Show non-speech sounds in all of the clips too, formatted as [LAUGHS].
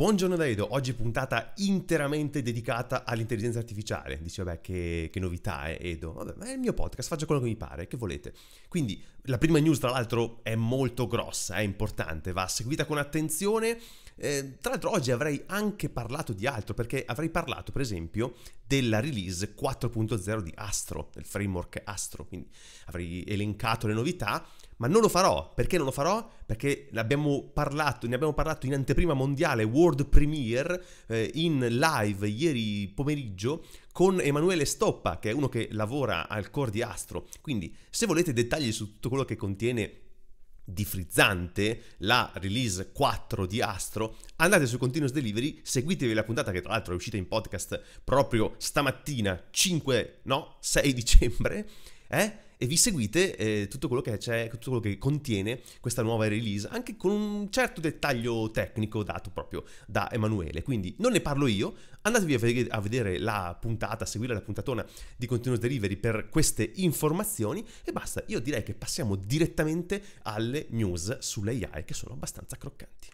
Buongiorno Daido, oggi puntata interamente dedicata all'intelligenza artificiale. Dice, vabbè, che, che novità eh, Edo. Vabbè, è il mio podcast, faccio quello che mi pare, che volete. Quindi, la prima news, tra l'altro, è molto grossa, è importante, va seguita con attenzione eh, tra l'altro oggi avrei anche parlato di altro, perché avrei parlato per esempio della release 4.0 di Astro, del framework Astro, quindi avrei elencato le novità, ma non lo farò. Perché non lo farò? Perché parlato, ne abbiamo parlato in anteprima mondiale, World Premiere, eh, in live ieri pomeriggio con Emanuele Stoppa, che è uno che lavora al core di Astro. Quindi se volete dettagli su tutto quello che contiene di frizzante la release 4 di Astro, andate su Continuous Delivery, seguitevi la puntata che tra l'altro è uscita in podcast proprio stamattina 5, no, 6 [LAUGHS] dicembre eh? e vi seguite eh, tutto quello che c'è, tutto quello che contiene questa nuova release, anche con un certo dettaglio tecnico dato proprio da Emanuele. Quindi non ne parlo io, andatevi a vedere la puntata, a seguire la puntatona di Continuous Delivery per queste informazioni e basta. Io direi che passiamo direttamente alle news sulle AI che sono abbastanza croccanti.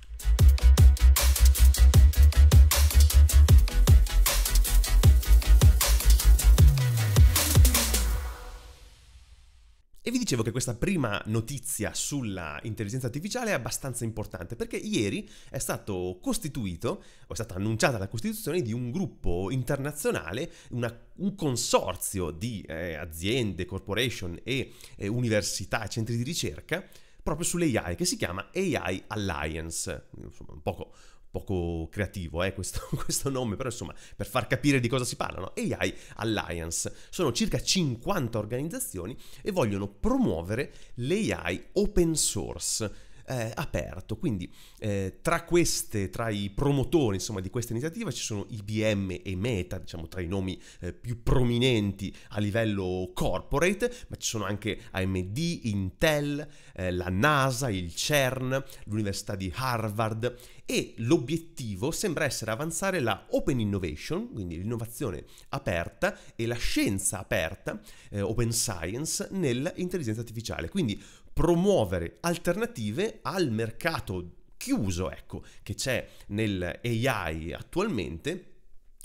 E vi dicevo che questa prima notizia sulla intelligenza artificiale è abbastanza importante perché ieri è stato costituito, o è stata annunciata la costituzione di un gruppo internazionale, una, un consorzio di eh, aziende, corporation e eh, università centri di ricerca proprio sull'AI che si chiama AI Alliance, insomma un poco poco creativo eh, questo, [LAUGHS] questo, nome, però insomma per far capire di cosa si parla, no? AI Alliance. Sono circa 50 organizzazioni e vogliono promuovere l'AI open source eh, aperto. Quindi eh, tra queste, tra i promotori insomma, di questa iniziativa ci sono IBM e Meta, diciamo tra i nomi eh, più prominenti a livello corporate, ma ci sono anche AMD, Intel, eh, la NASA, il CERN, l'Università di Harvard e l'obiettivo sembra essere avanzare la open innovation, quindi l'innovazione aperta e la scienza aperta, eh, open science, nell'intelligenza artificiale. Quindi promuovere alternative al mercato chiuso, ecco, che c'è nel AI attualmente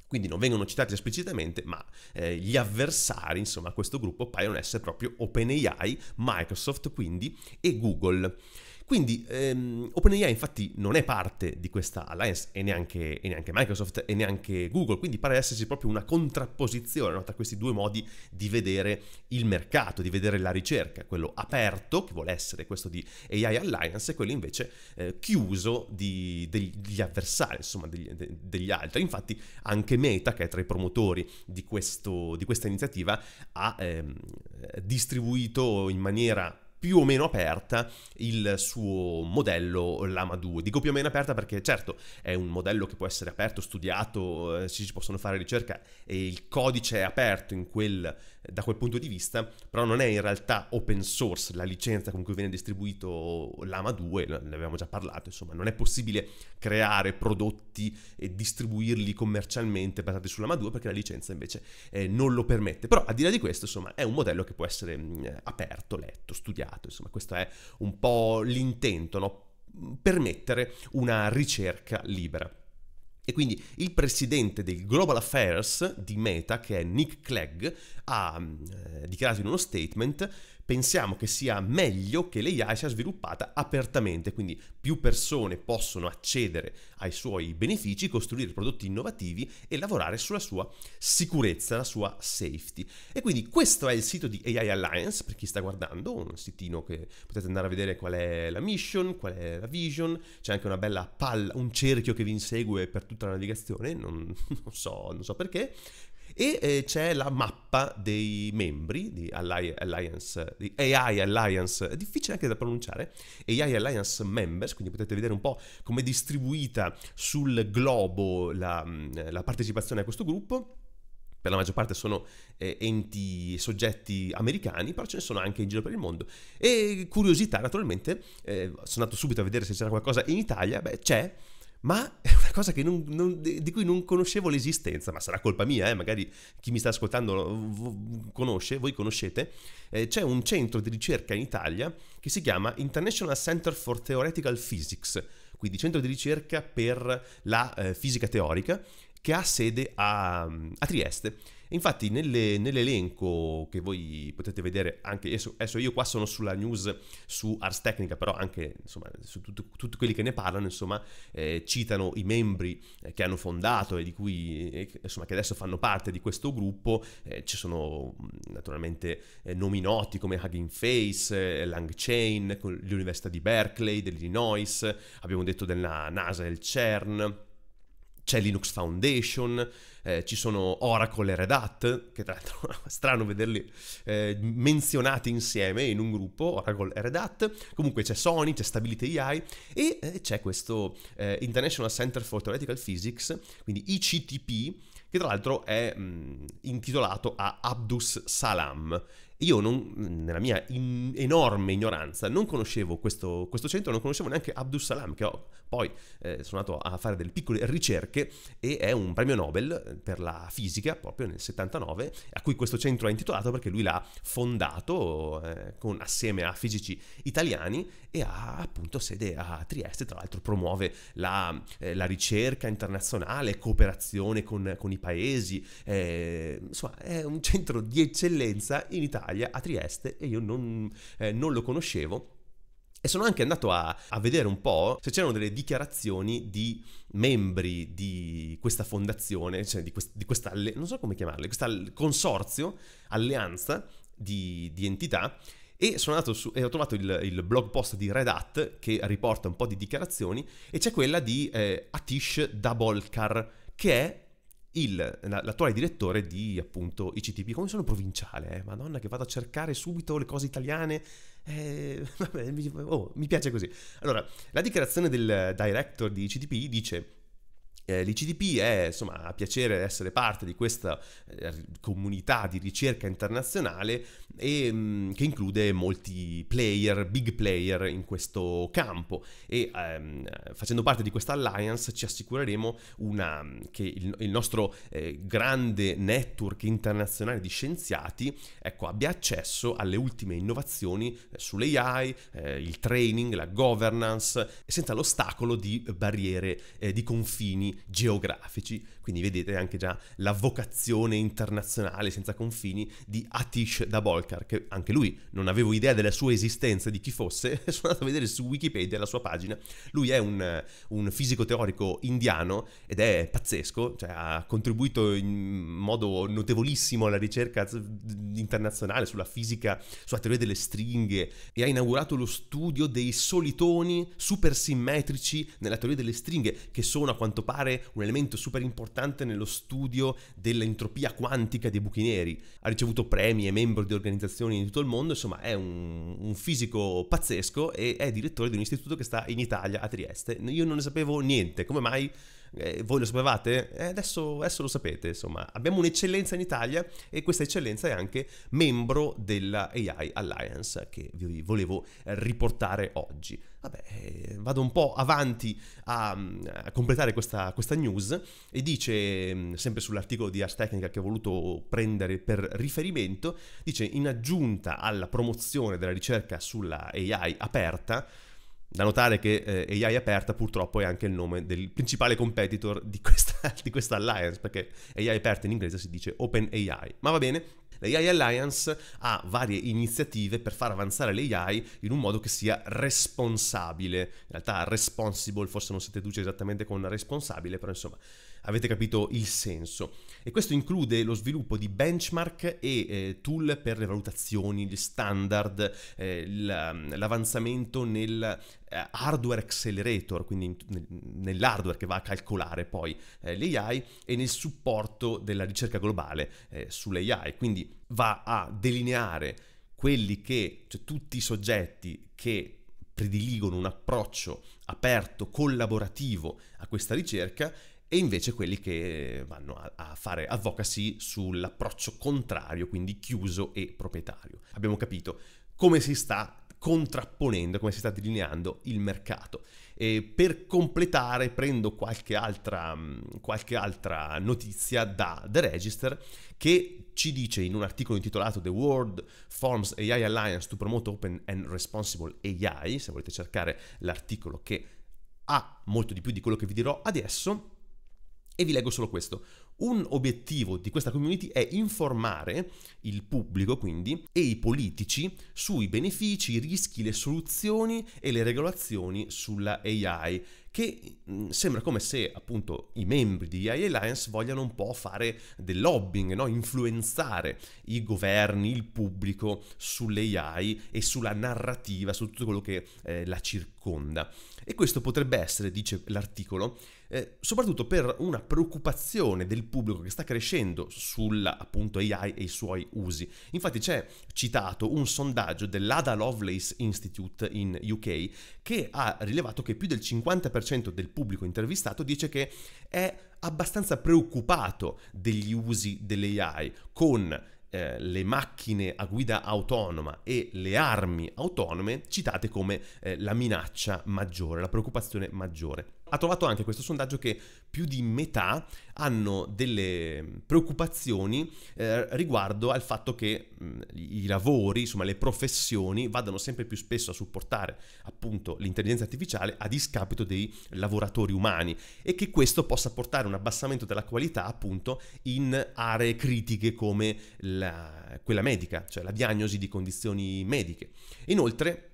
quindi non vengono citati esplicitamente, ma eh, gli avversari, insomma, a questo gruppo paiono essere proprio OpenAI, Microsoft quindi e Google. Quindi ehm, OpenAI infatti non è parte di questa alliance e neanche, e neanche Microsoft e neanche Google, quindi pare essersi proprio una contrapposizione no, tra questi due modi di vedere il mercato, di vedere la ricerca, quello aperto, che vuole essere questo di AI Alliance, e quello invece eh, chiuso di, degli, degli, avversari, insomma degli, de, degli, altri. Infatti anche Meta, che è tra i promotori di, questo, di questa iniziativa, ha ehm, distribuito in maniera più o meno aperta il suo modello Lama 2. Dico più o meno aperta perché certo è un modello che può essere aperto, studiato, eh, si possono fare ricerca e il codice è aperto in quel da quel punto di vista, però non è in realtà open source la licenza con cui viene distribuito l'AMA 2, ne avevamo già parlato, insomma non è possibile creare prodotti e distribuirli commercialmente basati sull'AMA 2 perché la licenza invece eh, non lo permette, però al di là di questo insomma è un modello che può essere mh, mm, aperto, letto, studiato, insomma questo è un po' l'intento, no? permettere una ricerca libera. E quindi il presidente del Global Affairs di Meta, che è Nick Clegg, ha mm, eh, dichiarato in uno statement pensiamo che sia meglio che l'AI sia sviluppata apertamente, quindi più persone possono accedere ai suoi benefici, costruire prodotti innovativi e lavorare sulla sua sicurezza, la sua safety. E quindi questo è il sito di AI Alliance, per chi sta guardando, un sitino che potete andare a vedere qual è la mission, qual è la vision, c'è anche una bella palla, un cerchio che vi insegue per tutta la navigazione, non, [LAUGHS] non, so, non so perché, e eh, c'è la mappa dei membri di Alliance, di AI Alliance, è difficile anche da pronunciare, AI Alliance Members, quindi potete vedere un po' come è distribuita sul globo la, mm, la partecipazione a questo gruppo per la maggior parte sono eh, enti soggetti americani, però ce ne sono anche in giro per il mondo. E curiosità, naturalmente, eh, sono andato subito a vedere se c'era qualcosa in Italia, beh c'è, ma è una cosa non, non, di cui non conoscevo l'esistenza, ma sarà colpa mia, eh? magari chi mi sta ascoltando eh, conosce, voi conoscete, eh, c'è un centro di ricerca in Italia che si chiama International Center for Theoretical Physics, quindi centro di ricerca per la eh, fisica teorica, che ha sede a, a Trieste. Infatti nelle, nell'elenco che voi potete vedere anche, adesso io qua sono sulla news su Ars Technica, però anche insomma, su tutto, tutti quelli che ne parlano, insomma, eh, citano i membri eh, che hanno fondato e di cui, eh, insomma, che adesso fanno parte di questo gruppo, eh, ci sono mm, naturalmente eh, nomi noti come Hugging Face, eh, Langchain, l'Università di Berkeley, dell'Illinois, abbiamo detto della NASA e il CERN, c'è Linux Foundation, eh, ci sono Oracle e Red Hat, che tra l'altro è [LAUGHS] strano vederli eh, menzionati insieme in un gruppo, Oracle e Red Hat, comunque c'è Sony, c'è Stability AI e eh, c'è questo eh, International Center for Theoretical Physics, quindi ICTP, che tra l'altro è mh, mm, intitolato a Abdus Salam io non, nella mia in- enorme ignoranza non conoscevo questo, questo, centro, non conoscevo neanche Abdus Salam, che ho, poi eh, sono andato a fare delle piccole ricerche e è un premio Nobel eh, per la fisica proprio nel 79, a cui questo centro è intitolato perché lui l'ha fondato eh, con, assieme a fisici italiani e ha appunto sede a Trieste, tra l'altro promuove la, eh, la ricerca internazionale, cooperazione con, con i paesi, eh, insomma è un centro di eccellenza in Italia Italia, a Trieste, e io non, eh, non lo conoscevo. E sono anche andato a, a, vedere un po' se c'erano delle dichiarazioni di membri di questa fondazione, cioè di, quest, di questa, non so come chiamarle, questa consorzio, alleanza di, di entità, e sono andato su e ho trovato il, il, blog post di Red Hat che riporta un po' di dichiarazioni e c'è quella di eh, Atish Dabolkar che è il, l'attuale direttore di appunto ICTP, come sono provinciale, eh? madonna che vado a cercare subito le cose italiane, eh, [LAUGHS] mi, oh, mi piace così. Allora, la dichiarazione del director di ICTP dice eh, L'ICDP è insomma a piacere essere parte di questa eh, comunità di ricerca internazionale e, mm, che include molti player, big player in questo campo e ehm, facendo parte di questa alliance ci assicureremo una, che il, il nostro eh, grande network internazionale di scienziati ecco, abbia accesso alle ultime innovazioni eh, sull'AI, eh, il training, la governance, senza l'ostacolo di barriere, eh, di confini geografici. Quindi vedete anche già la vocazione internazionale senza confini di Atish Dabol Volcar, che anche lui non avevo idea della sua esistenza, di chi fosse, [LAUGHS] sono andato a vedere su Wikipedia la sua pagina. Lui è un, un fisico teorico indiano ed è pazzesco, cioè ha contribuito in modo notevolissimo alla ricerca internazionale sulla fisica, sulla teoria delle stringhe e ha inaugurato lo studio dei solitoni supersimmetrici nella teoria delle stringhe, che sono a quanto pare un elemento super importante nello studio dell'entropia quantica dei buchi neri. Ha ricevuto premi, è membro di organizzazioni organizzazioni in tutto il mondo, insomma è un, un, fisico pazzesco e è direttore di un istituto che sta in Italia, a Trieste. Io non ne sapevo niente, come mai eh, voi lo sapevate? Eh, adesso, adesso, lo sapete, insomma abbiamo un'eccellenza in Italia e questa eccellenza è anche membro della AI Alliance che vi volevo riportare oggi. Vabbè, eh, vado un po' avanti a, mm, a completare questa, questa, news e dice, mm, sempre sull'articolo di Ars Technica che ho voluto prendere per riferimento, dice in aggiunta alla promozione della ricerca sulla AI aperta, da notare che eh, AI aperta purtroppo è anche il nome del principale competitor di questa, [LAUGHS] di questa alliance, perché AI aperta in inglese si dice Open AI, ma va bene, l'AI Alliance ha varie iniziative per far avanzare l'AI in un modo che sia responsabile. In realtà responsible forse non si traduce esattamente con responsabile, però insomma avete capito il senso. E questo include lo sviluppo di benchmark e eh, tool per le valutazioni, gli standard, eh, ehm, l'avanzamento nel eh, hardware accelerator, quindi nell'hardware che va a calcolare poi eh, l'AI e nel supporto della ricerca globale eh, sull'AI, quindi va a delineare quelli che, cioè tutti i soggetti che prediligono un approccio aperto, collaborativo a questa ricerca e invece quelli che vanno a, a fare advocacy sull'approccio contrario, quindi chiuso e proprietario. Abbiamo capito come si sta contrapponendo, come si sta delineando il mercato. E per completare prendo qualche altra, mm, qualche altra, notizia da The Register che ci dice in un articolo intitolato The World Forms AI Alliance to Promote Open and Responsible AI, se volete cercare l'articolo che ha molto di più di quello che vi dirò adesso, e vi leggo solo questo. Un obiettivo di questa community è informare il pubblico, quindi, e i politici sui benefici, i rischi, le soluzioni e le regolazioni sulla AI, che mh, mm, sembra come se appunto i membri di AI Alliance vogliano un po' fare del lobbying, no? influenzare i governi, il pubblico sull'AI e sulla narrativa, su tutto quello che eh, la circonda. E questo potrebbe essere, dice l'articolo, eh, soprattutto per una preoccupazione del pubblico che sta crescendo sulla appunto AI e i suoi usi. Infatti c'è citato un sondaggio dell'Ada Lovelace Institute in UK che ha rilevato che più del 50% del pubblico intervistato dice che è abbastanza preoccupato degli usi dell'AI con eh, le macchine a guida autonoma e le armi autonome citate come eh, la minaccia maggiore, la preoccupazione maggiore ha trovato anche questo sondaggio che più di metà hanno delle mm, preoccupazioni eh, riguardo al fatto che mh, mm, i lavori, insomma le professioni vadano sempre più spesso a supportare appunto l'intelligenza artificiale a discapito dei lavoratori umani e che questo possa portare un abbassamento della qualità appunto in aree critiche come la, quella medica, cioè la diagnosi di condizioni mediche. Inoltre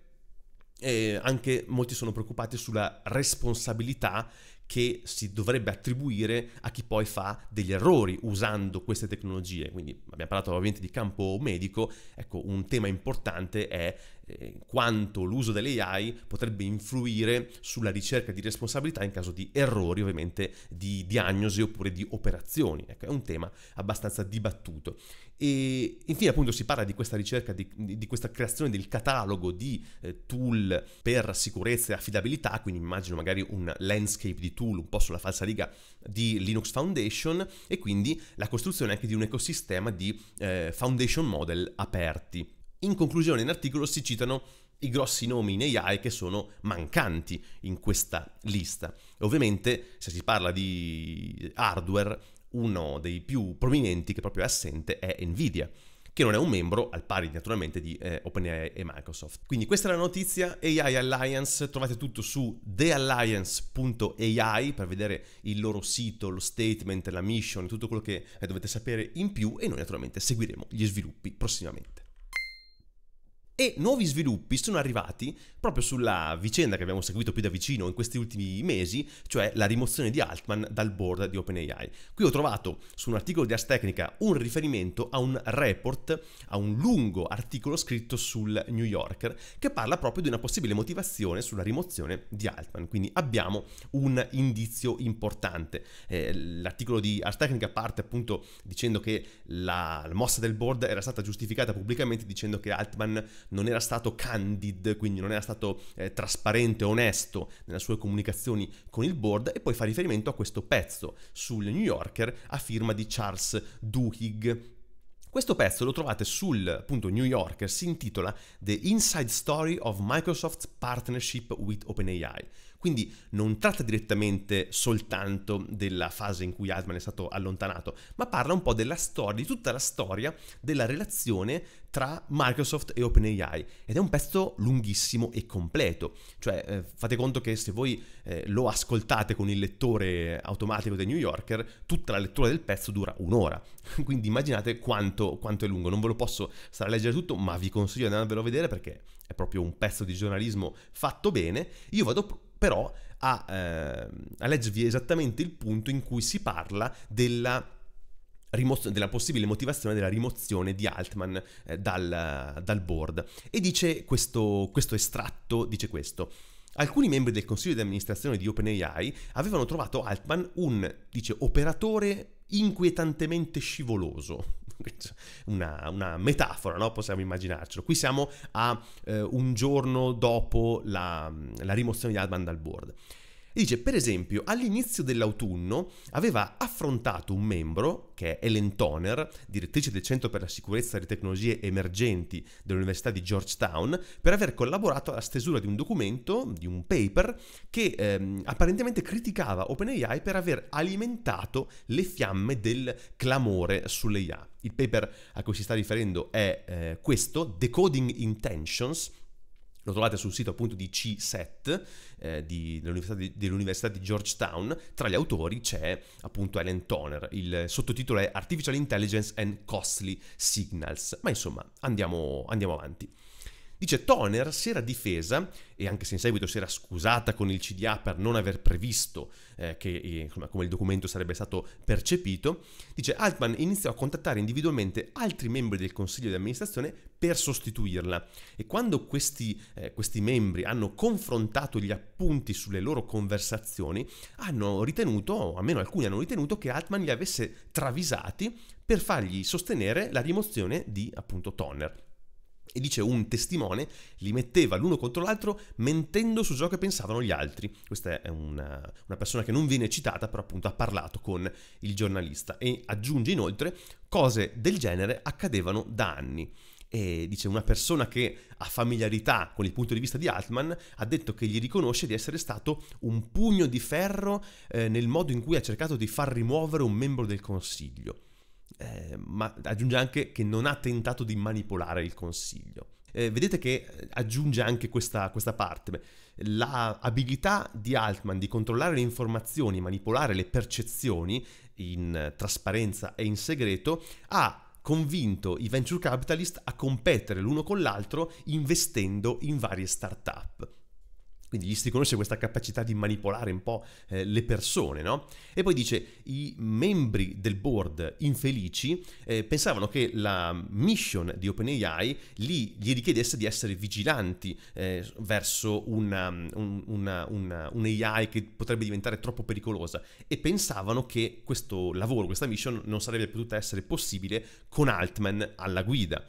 eh, anche molti sono preoccupati sulla responsabilità che si dovrebbe attribuire a chi poi fa degli errori usando queste tecnologie. Quindi abbiamo parlato ovviamente di campo medico, ecco un tema importante è eh, quanto l'uso dell'AI potrebbe influire sulla ricerca di responsabilità in caso di errori ovviamente di diagnosi oppure di operazioni. Ecco, è un tema abbastanza dibattuto. E infine appunto si parla di questa ricerca, di, di questa creazione del catalogo di eh, tool per sicurezza e affidabilità, quindi immagino magari un landscape di tool un po' sulla falsa riga di Linux Foundation e quindi la costruzione anche di un ecosistema di eh, foundation model aperti. In conclusione, in articolo si citano i grossi nomi in AI che sono mancanti in questa lista. E ovviamente, se si parla di hardware, uno dei più prominenti che proprio è assente è Nvidia che non è un membro al pari naturalmente di eh, OpenAI e Microsoft. Quindi questa è la notizia AI Alliance, trovate tutto su thealliance.ai per vedere il loro sito, lo statement, la mission, tutto quello che eh, dovete sapere in più e noi naturalmente seguiremo gli sviluppi prossimamente. E nuovi sviluppi sono arrivati proprio sulla vicenda che abbiamo seguito più da vicino in questi ultimi mesi, cioè la rimozione di Altman dal board di OpenAI. Qui ho trovato su un articolo di Ars Technica un riferimento a un report, a un lungo articolo scritto sul New Yorker, che parla proprio di una possibile motivazione sulla rimozione di Altman. Quindi abbiamo un indizio importante. Eh, l'articolo di Ars Technica parte appunto dicendo che la, la mossa del board era stata giustificata pubblicamente dicendo che Altman non era stato candid, quindi non era stato eh, trasparente, onesto nelle sue comunicazioni con il board e poi fa riferimento a questo pezzo sul New Yorker a firma di Charles Duhigg, questo pezzo lo trovate sul appunto, New Yorker, si intitola The Inside Story of Microsoft's Partnership with OpenAI. Quindi non tratta direttamente soltanto della fase in cui Altman è stato allontanato, ma parla un po' della storia, di tutta la storia della relazione tra Microsoft e OpenAI ed è un pezzo lunghissimo e completo, cioè eh, fate conto che se voi eh, lo ascoltate con il lettore automatico del New Yorker, tutta la lettura del pezzo dura un'ora, [LAUGHS] quindi immaginate quanto, quanto è lungo, non ve lo posso stare a leggere tutto, ma vi consiglio di andarvelo a vedere perché è proprio un pezzo di giornalismo fatto bene, io vado però a, eh, a leggervi esattamente il punto in cui si parla della della possibile motivazione della rimozione di Altman eh, dal, dal, board. E dice questo, questo estratto, dice questo. Alcuni membri del consiglio di amministrazione di OpenAI avevano trovato Altman un, dice, operatore inquietantemente scivoloso una, una metafora, no? possiamo immaginarcelo. Qui siamo a eh, un giorno dopo la, la rimozione di Alban dal board. Dice, per esempio, all'inizio dell'autunno aveva affrontato un membro, che è Ellen Toner, direttrice del Centro per la Sicurezza delle Tecnologie Emergenti dell'Università di Georgetown, per aver collaborato alla stesura di un documento, di un paper, che ehm, apparentemente criticava OpenAI per aver alimentato le fiamme del clamore sulle IA. Il paper a cui si sta riferendo è eh, questo, Decoding Intentions, lo trovate sul sito appunto di CSET eh, di, dell'università, di, dell'Università di Georgetown. Tra gli autori c'è appunto Ellen Toner. Il sottotitolo è Artificial Intelligence and Costly Signals. Ma insomma, andiamo, andiamo avanti. Dice Toner si era difesa, e anche se in seguito si era scusata con il CDA per non aver previsto eh, che, eh, insomma, come il documento sarebbe stato percepito, dice Altman iniziò a contattare individualmente altri membri del consiglio di amministrazione per sostituirla e quando questi, eh, questi membri hanno confrontato gli appunti sulle loro conversazioni, hanno ritenuto, almeno alcuni hanno ritenuto, che Altman li avesse travisati per fargli sostenere la rimozione di appunto Toner e dice un testimone li metteva l'uno contro l'altro mentendo su ciò che pensavano gli altri. Questa è una, una, persona che non viene citata, però appunto ha parlato con il giornalista e aggiunge inoltre cose del genere accadevano da anni. E dice una persona che ha familiarità con il punto di vista di Altman ha detto che gli riconosce di essere stato un pugno di ferro eh, nel modo in cui ha cercato di far rimuovere un membro del consiglio. Eh, ma aggiunge anche che non ha tentato di manipolare il consiglio. Eh, vedete che eh, aggiunge anche questa, questa parte. L'abilità la di Altman di controllare le informazioni, manipolare le percezioni in trasparenza e in segreto ha convinto i venture capitalist a competere l'uno con l'altro investendo in varie start-up. Quindi gli si riconosce questa capacità di manipolare un po' eh, le persone, no? E poi dice, i membri del board infelici eh, pensavano che la mission di OpenAI gli, gli richiedesse di essere vigilanti eh, verso una, un, una, una, un AI che potrebbe diventare troppo pericolosa e pensavano che questo lavoro, questa mission non sarebbe potuta essere possibile con Altman alla guida.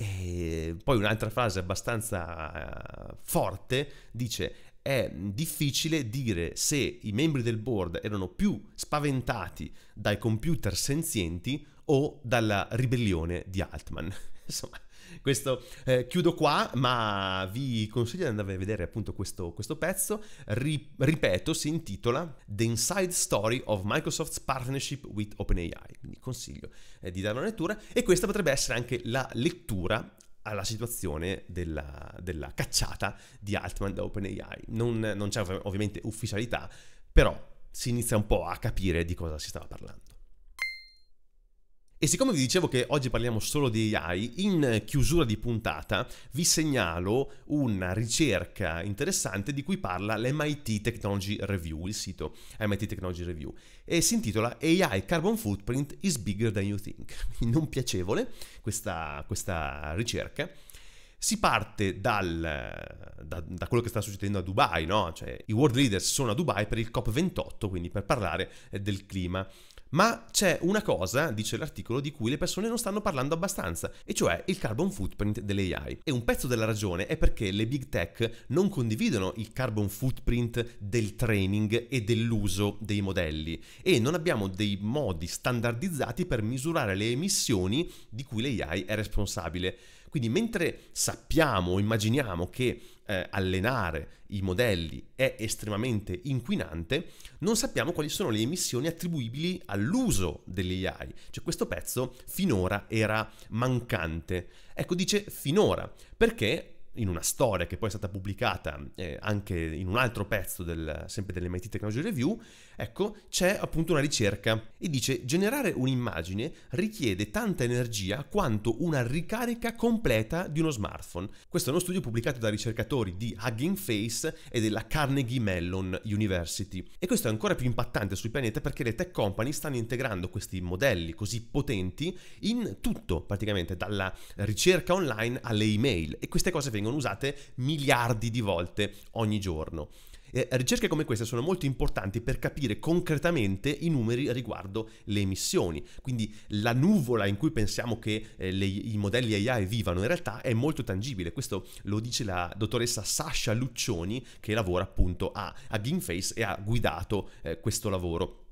E eh, poi un'altra frase abbastanza eh, forte dice è difficile dire se i membri del board erano più spaventati dai computer senzienti o dalla ribellione di Altman. [LAUGHS] Insomma, questo eh, chiudo qua, ma vi consiglio di andare a vedere appunto questo, questo pezzo. Ri, ripeto, si intitola The Inside Story of Microsoft's Partnership with OpenAI. Quindi consiglio eh, di dare una lettura e questa potrebbe essere anche la lettura alla situazione della, della cacciata di Altman da OpenAI. Non, non c'è ovviamente ufficialità, però si inizia un po' a capire di cosa si stava parlando. E siccome vi dicevo che oggi parliamo solo di AI, in chiusura di puntata vi segnalo una ricerca interessante di cui parla l'MIT Technology Review, il sito MIT Technology Review, e si intitola AI Carbon Footprint is Bigger Than You Think. [LAUGHS] Non piacevole questa, questa ricerca. Si parte dal, da, da, quello che sta succedendo a Dubai, no? cioè, i world leaders sono a Dubai per il COP28, quindi per parlare del clima. Ma c'è una cosa, dice l'articolo, di cui le persone non stanno parlando abbastanza, e cioè il carbon footprint dell'AI. E un pezzo della ragione è perché le big tech non condividono il carbon footprint del training e dell'uso dei modelli e non abbiamo dei modi standardizzati per misurare le emissioni di cui l'AI è responsabile. Quindi mentre sappiamo, immaginiamo che eh, allenare i modelli è estremamente inquinante, non sappiamo quali sono le emissioni attribuibili all'uso dell'AI. Cioè questo pezzo finora era mancante. Ecco, dice finora, perché in una storia che poi è stata pubblicata eh, anche in un altro pezzo del, sempre dell'MIT Technology Review, Ecco, c'è appunto una ricerca e dice generare un'immagine richiede tanta energia quanto una ricarica completa di uno smartphone. Questo è uno studio pubblicato da ricercatori di Hugging Face e della Carnegie Mellon University. E questo è ancora più impattante sul pianeta perché le tech company stanno integrando questi modelli così potenti in tutto, praticamente dalla ricerca online alle email e queste cose vengono usate miliardi di volte ogni giorno eh, ricerche come queste sono molto importanti per capire concretamente i numeri riguardo le emissioni, quindi la nuvola in cui pensiamo che eh, le, i modelli AI vivano in realtà è molto tangibile, questo lo dice la dottoressa Sasha Luccioni che lavora appunto a, a Gameface e ha guidato eh, questo lavoro.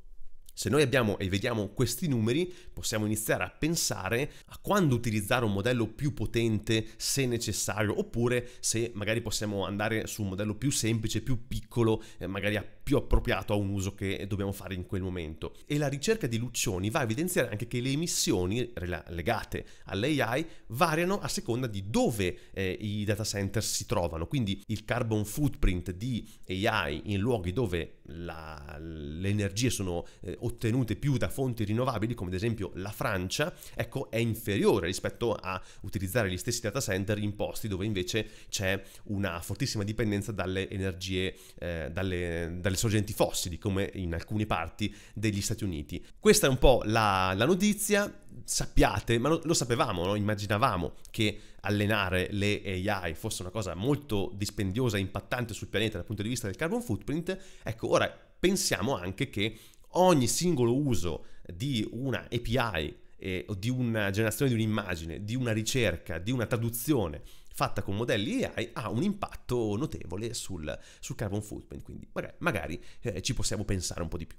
Se noi abbiamo e vediamo questi numeri, possiamo iniziare a pensare a quando utilizzare un modello più potente se necessario, oppure se magari possiamo andare su un modello più semplice, più piccolo, eh, magari più appropriato a un uso che dobbiamo fare in quel momento. E la ricerca di Luccioni va a evidenziare anche che le emissioni legate all'AI variano a seconda di dove eh, i data center si trovano, quindi il carbon footprint di AI in luoghi dove la, le energie sono eh, ottenute più da fonti rinnovabili, come ad esempio la Francia, ecco, è inferiore rispetto a utilizzare gli stessi data center in posti dove invece c'è una fortissima dipendenza dalle energie, eh, dalle, dalle, sorgenti fossili, come in alcune parti degli Stati Uniti. Questa è un po' la, la notizia, sappiate, ma lo, lo sapevamo, no? immaginavamo che allenare le AI fosse una cosa molto dispendiosa e impattante sul pianeta dal punto di vista del carbon footprint, ecco, ora pensiamo anche che ogni singolo uso di una API eh, o di una generazione di un'immagine, di una ricerca, di una traduzione fatta con modelli AI ha un impatto notevole sul, sul carbon footprint, quindi magari, magari eh, ci possiamo pensare un po' di più.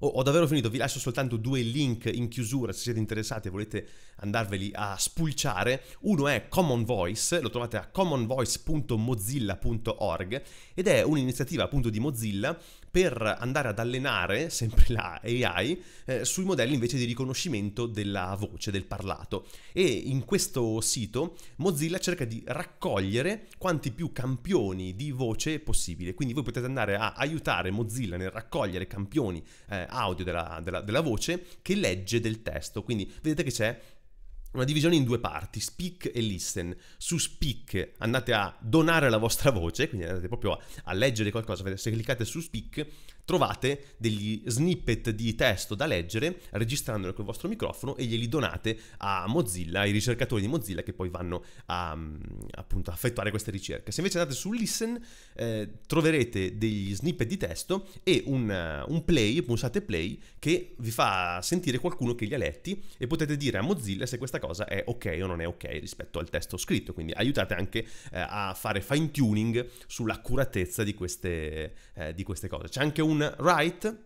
Oh, ho davvero finito, vi lascio soltanto due link in chiusura se siete interessati e volete andarveli a spulciare. Uno è Common Voice, lo trovate a commonvoice.mozilla.org ed è un'iniziativa appunto di Mozilla per andare ad allenare sempre la AI eh, sui modelli invece di riconoscimento della voce, del parlato. E in questo sito Mozilla cerca di raccogliere quanti più campioni di voce possibile. Quindi voi potete andare a aiutare Mozilla nel raccogliere campioni eh, audio della, della, della voce che legge del testo. Quindi vedete che c'è una divisione in due parti, speak e listen. Su speak andate a donare la vostra voce, quindi andate proprio a, a leggere qualcosa, se cliccate su speak trovate degli snippet di testo da leggere registrandolo col vostro microfono e glieli donate a Mozilla, ai ricercatori di Mozilla che poi vanno a mm, appunto effettuare queste ricerche. Se invece andate su Listen eh, troverete degli snippet di testo e un, eh, un play, pulsate play che vi fa sentire qualcuno che li ha letti e potete dire a Mozilla se questa cosa è ok o non è ok rispetto al testo scritto, quindi aiutate anche eh, a fare fine tuning sull'accuratezza di queste, eh, di queste cose. C'è anche un un write,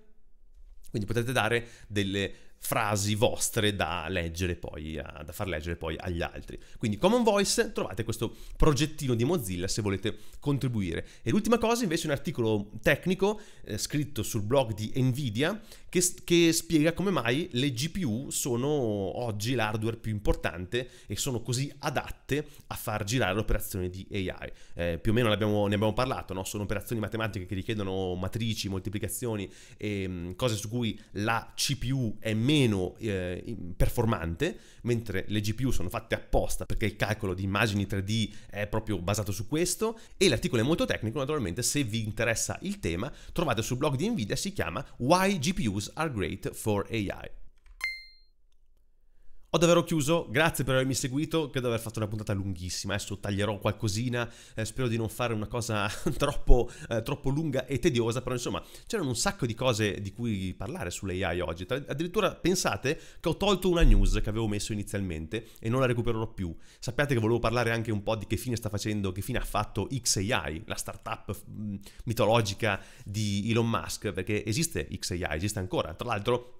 quindi potete dare delle frasi vostre da leggere poi, a, eh, da far leggere poi agli altri. Quindi Common Voice trovate questo progettino di Mozilla se volete contribuire. E l'ultima cosa invece è un articolo tecnico eh, scritto sul blog di Nvidia che, che spiega come mai le GPU sono oggi l'hardware più importante e sono così adatte a far girare l'operazione di AI. Eh, più o meno ne abbiamo, ne abbiamo parlato, no? sono operazioni matematiche che richiedono matrici, moltiplicazioni e mh, mm, cose su cui la CPU è meno meno eh, performante, mentre le GPU sono fatte apposta perché il calcolo di immagini 3D è proprio basato su questo e l'articolo è molto tecnico, naturalmente se vi interessa il tema trovate sul blog di Nvidia, si chiama Why GPUs are great for AI. Ho davvero chiuso, grazie per avermi seguito, credo di aver fatto una puntata lunghissima, adesso taglierò qualcosina, eh, spero di non fare una cosa [LAUGHS] troppo, eh, troppo, lunga e tediosa, però insomma c'erano un sacco di cose di cui parlare sull'AI oggi, addirittura pensate che ho tolto una news che avevo messo inizialmente e non la recupererò più, sappiate che volevo parlare anche un po' di che fine sta facendo, che fine ha fatto XAI, la startup mm, mitologica di Elon Musk, perché esiste XAI, esiste ancora, tra l'altro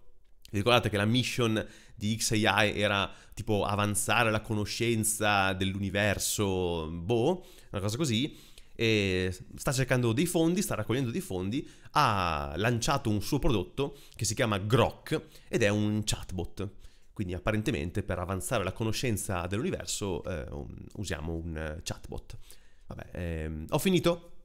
Ricordate che la mission di XAI era tipo avanzare la conoscenza dell'universo, boh, una cosa così, e sta cercando dei fondi, sta raccogliendo dei fondi, ha lanciato un suo prodotto che si chiama Grok ed è un chatbot. Quindi apparentemente per avanzare la conoscenza dell'universo eh, usiamo un eh, chatbot. Vabbè, ehm, ho finito.